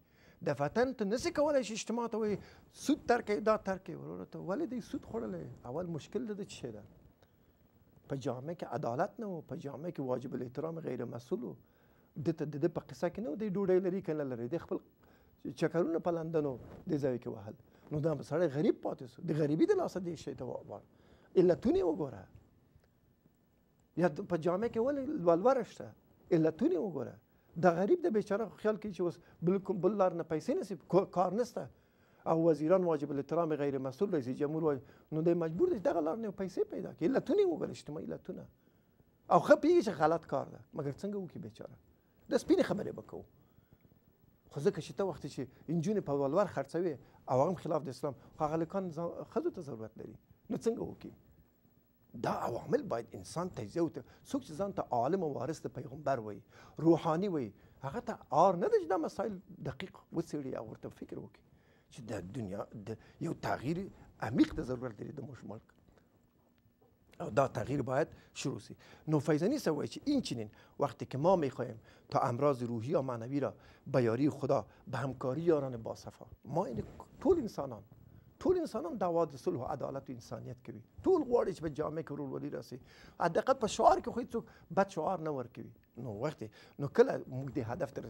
دفتن ته نسی کولای شی اجتماع ته وایي سود ترکه دا ترکه ولې دی سود خوړلی اول مشکل د چه ده جامعه که عدالت نه و په جامعه واجب الاحترام غیر مسئول د ته د په قصه کې نه دی ډوډۍ لري کنه لري د خپل چکرونه په لندنو د ځای کې وهل نو دا سړی غریب پاتې سو د غریبي د لاسه دی شی ته وبار علتونه وګوره یا په جامع کې ول ولورشته علتونه وګوره د غریب د بیچاره خیال کوي چې اوس بل کوم بل لار نه پیسې نصیب کار نسته او وزیران واجب الاحترام غیر مسئول رئیس جمهور وای نو دی مجبور دی دغه لار نه پیسې پیدا کړي علتونه وګوره اجتماعي علتونه او خپې چې غلط کار ده مګر څنګه وکي بیچاره د سپینې خبرې به کوو خو ځکه چې ته وخت چې انجونې په ولور خرڅوي او هم خلاف د اسلام خو هغه هلکان ښځو ته ضرورت لري نو څنګه وکړي دا عوامل باید انسان تجزیه وته څوک چې ځان ته عالم او وارث د پیغمبر وایي روحاني وایي هغه ته آر نه ده چې دا مسایل دقیق وڅېړي او ورته فکر وکړي چې د دنیا د یو تغییر عمیق ته ضرورت لري د موږ ملک دا تغییر باید شروع نو نوفیزنی سوای چې این چنین وقتی که ما میخوایم تا امراض روحی یا معنوی را به یاری خدا به همکاری یاران باصفا ما این طول انسانان طول انسانان د واده عدالت و انسانیت کوي ټول غواړي چې به جامعه کې ورولولي راسي حداقل په شعار کې خو هیڅوک بد شعار نه ورکوي نو وخت نو کله موږ د هدف تر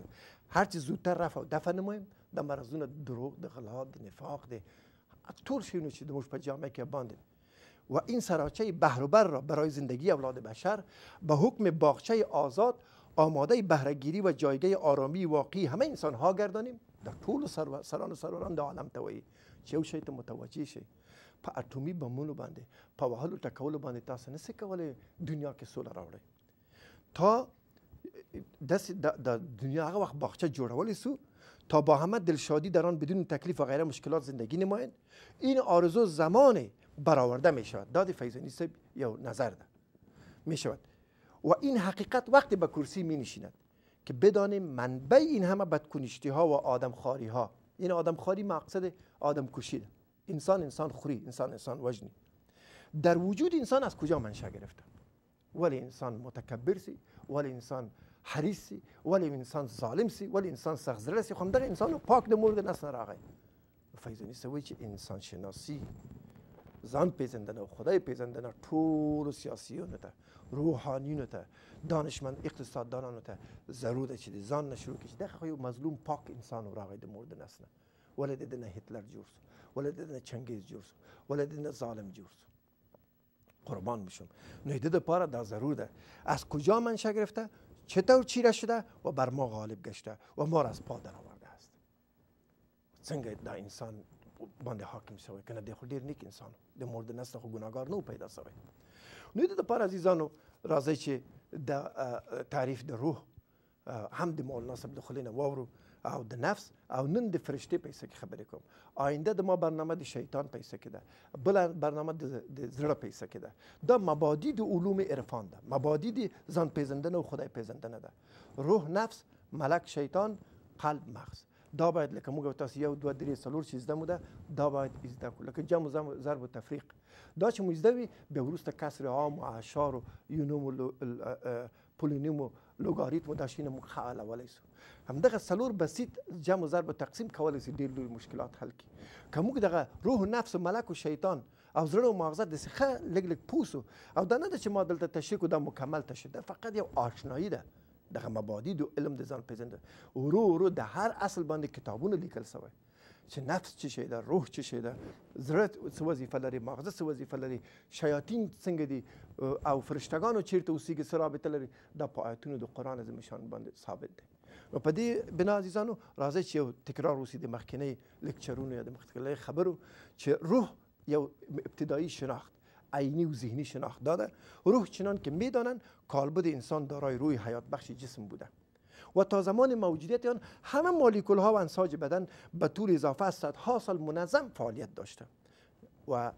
هر چی زودتر رفع او دفع نمایم د مرضونو دروغ د غلا د نفاق د ټول شیونه چې موږ په جامعه کې باندې و این سراچه بهروبر را برای زندگی اولاد بشر به حکم باغچه آزاد آماده بهرهگیری و جایگه آرامی واقعی همه انسان ها گردانیم در طول سران و سروران در عالم توایی چه شاید متوجه شی پا اتمی پا په حال و تکول تاسو نه کولی دنیا سول را راوړئ تا دست در دنیا اگه وقت جوړولی سو تا با همه دلشادی در آن بدون تکلیف و غیره مشکلات زندگی نمایند این آرزو زمانه برآورده می شود داد فیضانی صاحب یا نظر ده می شود و این حقیقت وقتی به کرسی می نشیند که بدانیم منبع این همه بدکنشتی ها و آدم خاری ها این آدم خاری مقصد آدم کشی انسان انسان خوری انسان انسان وجنی در وجود انسان از کجا منشأ گرفته ولی انسان متکبر سی ولی انسان حریص سی ولی انسان ظالم سی ولی انسان سخزره سی خم انسان پاک در مورد نسن راقه فیضانی سوی چه انسان شناسی ځان پیژندنه او خدای پیژندنه ټولو سیاسیونو ته روحانیونو ته دانشمند اقتصاددانانو ته ضرور ده چې د ځان نه شروع کړي چې دغه خو یو مظلوم پاک انسان راغی د مور د نس نه ولې د ده نه هتلر جوړ سو ولې د ده نه چنګیز جوړ سو ولې د ده نه ظالم جوړ سو قربان بشم نهده ده پاره ده ضرور ده از کجا منشه گرفته چطور چیره شده و بر ما غالب گشته و ما را از پا درآورده است څنګه دا انسان باندې حاکم شوی کنه دی خو ډیر نیک انسان د مور د نسل خو ګناګار نه پیدا شوی نو د لپاره عزیزانو راځي چې د تعریف د روح هم د مولانا صاحب د خلینو واورو او د نفس او نن د فرشته په څه کې خبرې کوم آینده د ما برنامه د شیطان په څه کې ده بل برنامه د زړه په څه کې ده دا مبادی د علوم عرفان ده مبادی د ځان پیژندنه او خدای پیژندنه ده روح نفس ملک شیطان قلب مغز دا باید لکه موږ تاسو یو دوه درې څلور چې زده مو ده دا باید زده کړو لکه جمع ضرب تفریق دا چې مو زده وي بیا وروسته کسر عام و اعشار و یونوم و پولینوم و لوګاریتم دا شینه موږ ښه حلولی سو همدغه څلور بسیط جمع ضرب تقسیم کولی سي ډېر لوی مشکلات حل کړي که موږ دغه روح و نفس و ملک و شیطان او زړه او مغزه داسې ښه لږ لږ پوسو او دا نه ده چې ما دلته تشریح کړو دا مکمل تشریح ده فقط یو آشنایی ده دغه مبادی د علم د ځان پیژند ورو ورو د هر اصل باندې کتابونه لیکل شوی چې نفس څه شی ده روح څه شی ده زړه څه وظیفه لري مغزه څه وظیفه لري شیاطین څنګه دي او فرشتگانو چیرته اوسیږي څه رابطه لري دا په آیتونو د قرآن از مشان باندې ثابت دی نو په دې بنا عزیزانو راځئ چې یو تکرار وسي د مخکنۍ لکچرونو یا د مخکنۍ خبرو چې روح یو ابتدایي شناخت عینی و ذهنی شناخت داده روح چنان که میدانند کالبد انسان دارای روی حیات بخش جسم بوده و تا زمان موجودیت آن همه مالیکول ها و انساج بدن به طور اضافه از صدها سال منظم فعالیت داشته و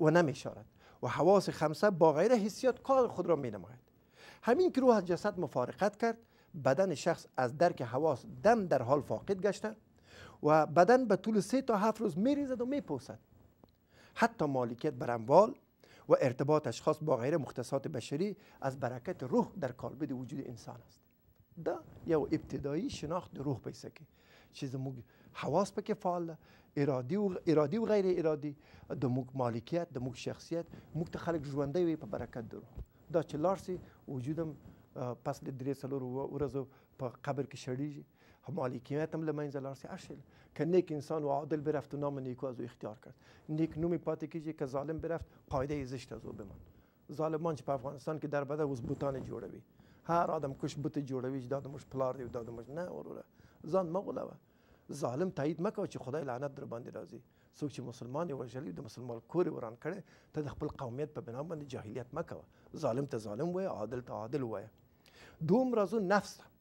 و نمیشارد و حواس خمسه با غیر حسیات کار خود را می نماید همین که روح از جسد مفارقت کرد بدن شخص از درک حواس دم در حال فاقد گشته و بدن به طول سه تا هفت روز می ریزد و می پوسد حتی مالکیت بر اموال و ارتباط اشخاص با غیر مختصات بشری از برکت روح در کالبد وجود انسان است دا یو ابتدایی شناخت روح پیسه که چې زموږ حواس پکې فعال ده ارادي او ارادي او غیر ارادي د موږ مالکیت د موږ شخصیت موږ ته خلک ژوندی وي په برکت درو دا چې لاړ سي وجودم پس د درې څلور ورځو په قبر کې شړیږي مالکیت هم له منځه لاړ سي هر شی که نیک انسان و عادل برفت و نام نیکو از او اختیار کرد نیک نومی پاتې کیږي که ظالم برفت قاعده زشت از او بماند ظالمان چې په افغانستان کې دربده اوس بوتان جوړوي هر آدم کش بوت جوړوي چې دا د موږ پلار دی دا د موږ نه وروره ځان مه غولوه ظالم تایید مه کوه چې خدای لعنت در باندې راځي څوک چې مسلمان یې وژلی د مسلمان کور وران کړی ته د خپل قومیت په بنا باندې جاهلیت مه کوه ظالم ته ظالم وایه عادل ته عادل وایه دوم راځو نفس ته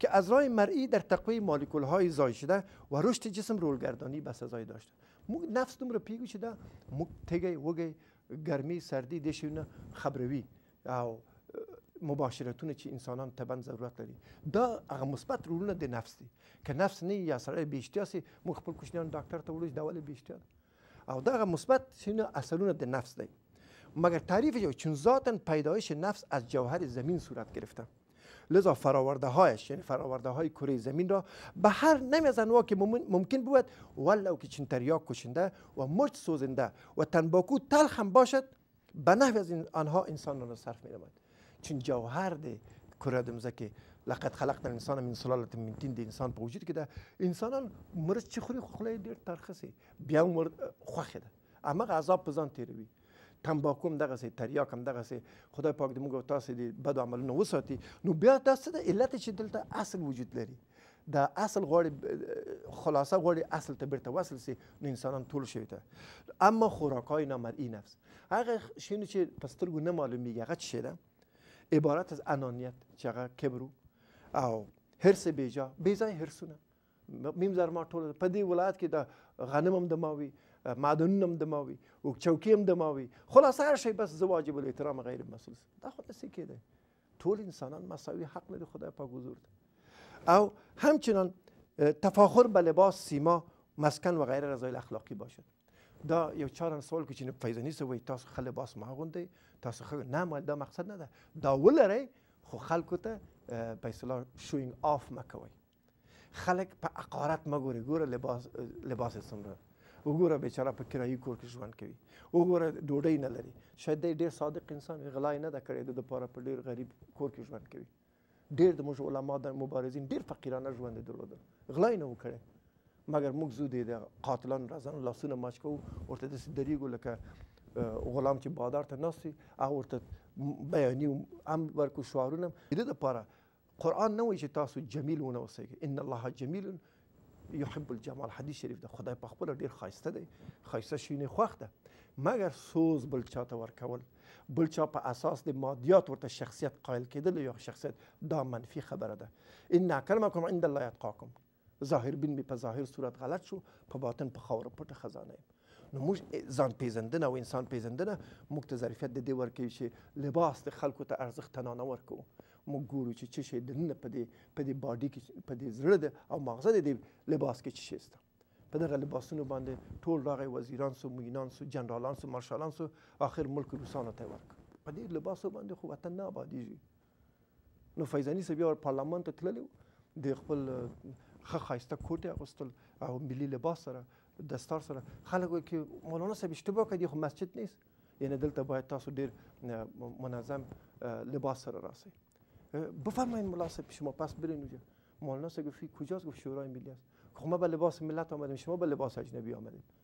که از راه مرئی در تقوی مالیکول های زای شده و رشد جسم رولگردانی به سزای داشته مو نفس دوم رو پیگو شده مو تگی گرمی سردی دیشونه خبروی او مباشرتونه چی انسانان طبعا ضرورت داری. دا هغه مثبت رولونه د نفس که نفس نه یا سره بیشتی اشتیا سی خپل ته دا او دا مثبت شیونه اصلونه د نفس دی مگر تعریف جو چون ذاتن پیدایش نفس از جوهر زمین صورت گرفته لذا فراورده هایش یعنی های کره زمین را به هر نمی از که ممکن بود ولو که چین تریاک کشنده و مرچ سوزنده و تنباکو تلخ هم باشد به نحو از آنها انسان را صرف می چون جوهر دی کره دمزه که لقد خلقنا الانسان من سلاله من تین انسان په وجود کې انسانان مرچ چی خوري خوله یې ډېر ترخصي بیا مر خوښه ده عذاب په تنباکو هم دغسې تریاک هم دغسې خدای پاک دې موږ او تاسې د بدو عملونو وساتي نو بیا دا څه ده علت چې دلته اصل وجود لري دا اصل غواړي خلاصه غواړي اصل ته بیرته وصل سي نو انسانان ټول شوي ته اما خوراکای نامرئی نفس هغه شینو چې په سترګو نه معلومیږي هغه څه ده عبارت از انانیت چې هغه کبرو او هرس بیجا بیزای هرسونه میم زر ما ټول په دې ولایت کې دا غنم هم د ماوي معدنونه هم د ما وي چوکۍ هم د ما وي خلاصه هر شی بس زه واجب الاحترام غیر مسئول دا خو نسي کېدی ټول انسانان مساوي حق لري خدای پاک حضور ده او همچنان تفاخر به لباس سیما مسکن و غیر رضایل اخلاقی باشد دا یو چارن سوال کو چې فیضانی سه وای تاسو خل لباس ما غوندي تاسو خل نه مال دا مقصد نه ده دا ولره خو خلکو ته په اصطلاح شوینګ آف مکوي خلک په عقارت مګوري ګوره لباس لباس سمره وګوره بیچاره په کرایي کور کې ژوند کوي وګوره ډوډۍ نه لري شاید دی ډېر صادق انسان وي غلا یې نه ده کړې د دپاره په ډېر غریب کور کې ژوند کوي ډېر د موږ علما د مبارزین ډېر فقیرانه ژوند یې درلودل غلا یې نه و کړی مګر موږ زو دی د قاتلان رازان لاسونه ماچ کوو ورته داسې درېږو لکه غلام چې بادار ته ناست وي هغه ورته بیاني امر ورکړو شعارونه د دې دپاره قرآن نه وایي چې تاسو جمیل ونه اوسئ ان الله جمیل یحب الجمال حدیث شریف ده خدای په خپل ډیر خایسته دی خایسته شینه خوښ ده مګر سوز بل چاته ورکول بل چا په اساس د مادیات ورته شخصیت قائل کېدل یا شخصیت دا منفی خبره ده ان اکرمکم عند الله یتقاکم ظاهر بین می په ظاهر صورت غلط شو په باطن په خاور پټه خزانه نو موږ ځان پیژندنه او انسان پیژندنه موږ ته ظرفیت د دې ورکوي چې لباس د خلکو ته ارزښت نه ورکوو موږ ګورو چې څه شی دننه په دې په دې باډي کې په دې زړه د او مغزه د دې لباس کې څه شی شته په دغه لباسونو باندې ټول راغی وزیران سو مینان سو جنرالان سو مارشالان سو آخر ملک روسانو ته ورک په دې لباسو باندې خو وطن نه آبادیږي نو فیضاني صاحب یو پارلمان ته تللی د خپل خه خایسته کوټه اغوستل او ملي لباس سره دستار سره خلک وایي چې مولانا صاحب اشتباه کړی خو مسجد نیست یعنی دلته باید تاسو ډیر منظم لباس سره راسئ بفرمایید ملا صاحب شما پس برین اونجا مولانا صاحب گفت کجاست گفت شورای ملی است خب ما به لباس ملت آمدیم شما به لباس اجنبی آمدید